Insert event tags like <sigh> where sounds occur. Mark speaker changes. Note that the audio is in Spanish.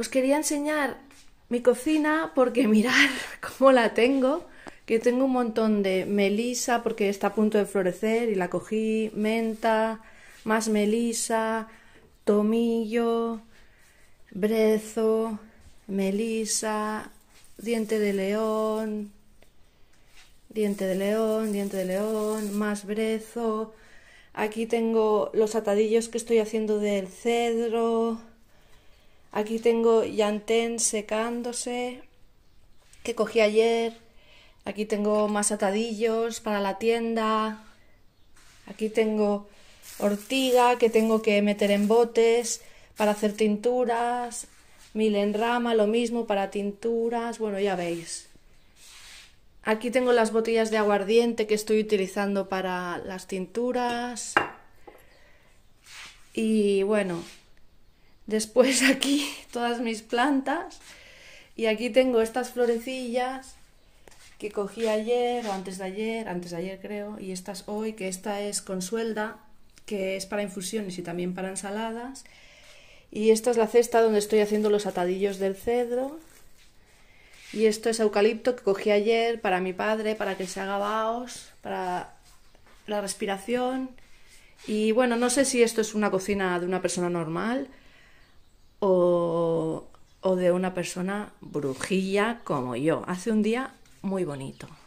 Speaker 1: os quería enseñar mi cocina porque <laughs> mirar cómo la tengo. Que tengo un montón de melisa porque está a punto de florecer y la cogí, menta, más melisa, tomillo, brezo, melisa, diente de león, diente de león, diente de león, más brezo. Aquí tengo los atadillos que estoy haciendo del cedro, Aquí tengo yantén secándose que cogí ayer. Aquí tengo más atadillos para la tienda. Aquí tengo ortiga que tengo que meter en botes para hacer tinturas. Milenrama, lo mismo para tinturas. Bueno, ya veis. Aquí tengo las botellas de aguardiente que estoy utilizando para las tinturas. Y bueno, Después <laughs> aquí todas mis plantas. Y aquí tengo estas florecillas que cogí ayer o antes de ayer, antes de ayer creo, y estas hoy, que esta es con suelda, que es para infusiones y también para ensaladas. Y esta es la cesta donde estoy haciendo los atadillos del cedro. Y esto es eucalipto que cogí ayer para mi padre, para que se haga baos, para la respiración. Y bueno, no sé si esto es una cocina de una persona normal, o, de una persona brujilla como yo. Hace un día muy bonito.